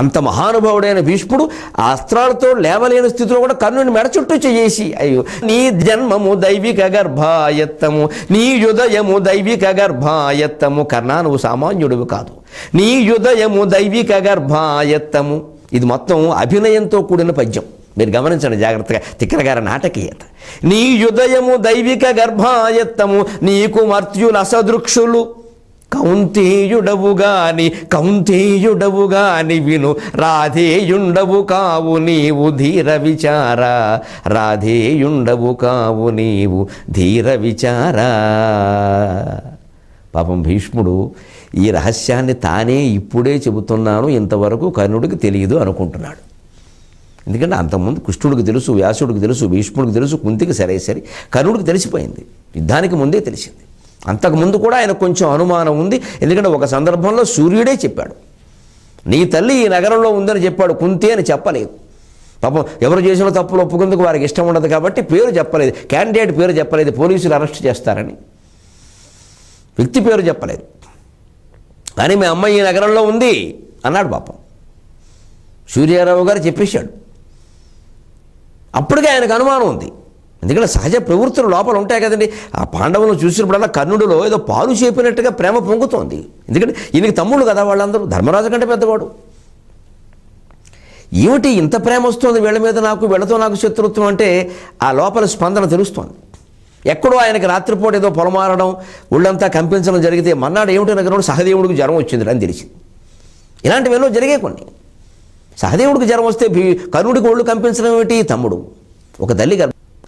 అంత మహానుభావుడైన భీష్ముడు ఆ అస్త్రాలతో లేవలేని స్థితిలో కూడా కర్ణుని మెడ చుట్టూ చేసి అయ్యో నీ జన్మము దైవిక గర్భాయత్తము నీ యుదయము దైవిక గర్భాయత్తము కర్ణ నువ్వు సామాన్యుడివి కాదు నీ యుదయము దైవిక గర్భాయత్తము ఇది మొత్తం అభినయంతో కూడిన పద్యం మీరు గమనించండి జాగ్రత్తగా తిక్కరగారి నాటకీయత నీ యుదయము దైవిక గర్భాయత్తము నీకు మర్త్యులు అసదృక్షులు కౌంతేయుడవు గాని కౌంతేయుడవు గాని విను రాధేయుండవు కావు నీవు ధీర విచార రాధేయుండవు కావు నీవు ధీర విచార పాపం భీష్ముడు ఈ రహస్యాన్ని తానే ఇప్పుడే చెబుతున్నాను ఇంతవరకు కర్ణుడికి తెలియదు అనుకుంటున్నాడు ఎందుకంటే అంతకుముందు కృష్ణుడికి తెలుసు వ్యాసుడికి తెలుసు భీష్ముడికి తెలుసు కుంతికి సరే సరే కర్ణుడికి తెలిసిపోయింది యుద్ధానికి ముందే తెలిసింది అంతకుముందు కూడా ఆయన కొంచెం అనుమానం ఉంది ఎందుకంటే ఒక సందర్భంలో సూర్యుడే చెప్పాడు నీ తల్లి ఈ నగరంలో ఉందని చెప్పాడు కుంతి అని చెప్పలేదు పాపం ఎవరు చేసిన తప్పులు ఒప్పుకుందుకు వారికి ఇష్టం ఉండదు కాబట్టి పేరు చెప్పలేదు క్యాండిడేట్ పేరు చెప్పలేదు పోలీసులు అరెస్ట్ చేస్తారని వ్యక్తి పేరు చెప్పలేదు కానీ మీ అమ్మాయి ఈ నగరంలో ఉంది అన్నాడు పాపం సూర్యారావు గారు చెప్పేశాడు అప్పటికే ఆయనకు అనుమానం ఉంది ఎందుకంటే సహజ ప్రవృత్తులు లోపల ఉంటాయి కదండి ఆ పాండవులను చూసినప్పుడల్లా కర్ణుడిలో ఏదో పాలు చేపినట్టుగా ప్రేమ పొంగుతోంది ఎందుకంటే ఈయనకి తమ్ముళ్ళు కదా వాళ్ళందరూ ధర్మరాజు కంటే పెద్దవాడు ఏమిటి ఇంత ప్రేమ వస్తుంది వీళ్ళ మీద నాకు వీళ్ళతో నాకు శత్రుత్వం అంటే ఆ లోపల స్పందన తెలుస్తోంది ఎక్కడో ఆయనకి రాత్రిపూట ఏదో పొలమారడం ఒళ్ళంతా కంపించడం జరిగితే మన్నాడు ఏమిటి నగరంలో సహదేవుడికి జ్వరం వచ్చింది అని తెలిసింది ఇలాంటివేలో జరిగే కొన్ని సహదేవుడికి జ్వరం వస్తే కరుణుడికి ఒళ్ళు కంపించడం ఏమిటి తమ్ముడు ఒక తల్లి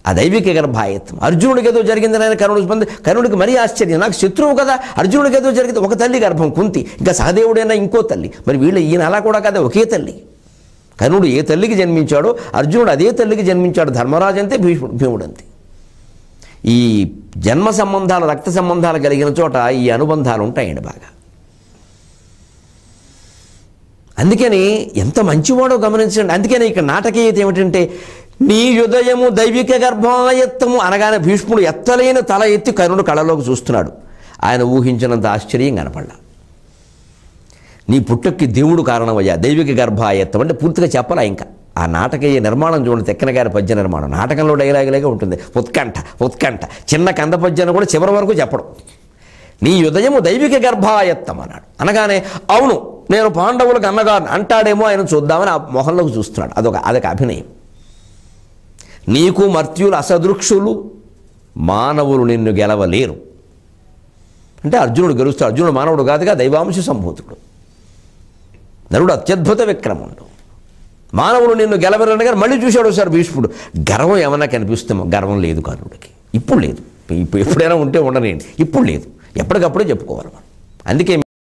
ఆ దైవిక గర్భాయత్వం అర్జునుడికి ఏదో జరిగింది నేను కరుణుడు స్పంది కరుణుడికి మరీ ఆశ్చర్యం నాకు శత్రువు కదా అర్జునుడికి ఏదో జరిగింది ఒక తల్లి గర్భం కుంతి ఇంకా సహదేవుడైనా ఇంకో తల్లి మరి వీళ్ళు ఈయన అలా కూడా కదా ఒకే తల్లి కర్ణుడు ఏ తల్లికి జన్మించాడో అర్జునుడు అదే తల్లికి జన్మించాడు ధర్మరాజు అంతే భీష్ముడు భీముడు అంతే ఈ జన్మ సంబంధాలు రక్త సంబంధాలు కలిగిన చోట ఈ అనుబంధాలు ఉంటాయండి బాగా అందుకని ఎంత మంచివాడో గమనించండి అందుకని ఇక్కడ నాటకీయత ఏమిటంటే నీ హృదయము దైవిక గర్భాయత్తము అనగానే భీష్ముడు ఎత్తలేని తల ఎత్తి కరుణుడు కళలోకి చూస్తున్నాడు ఆయన ఊహించినంత ఆశ్చర్యం కనపడ్డా నీ పుట్టక్కి దేవుడు కారణమయ్యా దైవిక గర్భాయత్తం అంటే పూర్తిగా చెప్పాలా ఇంకా ఆ నాటకీయ నిర్మాణం చూడండి తెక్కన గారి పద్య నిర్మాణం నాటకంలో డైలాగులేగా ఉంటుంది ఉత్కంఠ ఉత్కంఠ చిన్న కంద పద్యను కూడా చివరి వరకు చెప్పడం నీ హృదయము దైవిక గర్భాయత్తం అన్నాడు అనగానే అవును నేను పాండవులకు అన్నగారు అంటాడేమో ఆయన చూద్దామని ఆ మొహంలోకి చూస్తున్నాడు అదొక అదొక అభినయం నీకు మర్త్యులు అసదృక్షులు మానవులు నిన్ను గెలవలేరు అంటే అర్జునుడు గెలుస్తాడు అర్జునుడు మానవుడు కాదుగా దైవాంశ సంభూతుడు నరుడు అత్యద్భుత విక్రముడు మానవుడు నిన్ను గెలవరని కానీ మళ్ళీ చూశాడు సార్ భీష్ముడు గర్వం ఏమైనా కనిపిస్తే గర్వం లేదు కానుడికి ఇప్పుడు లేదు ఇప్పుడు ఎప్పుడైనా ఉంటే ఉండనేంటి ఇప్పుడు లేదు ఎప్పటికప్పుడే చెప్పుకోవాలి మనం అందుకే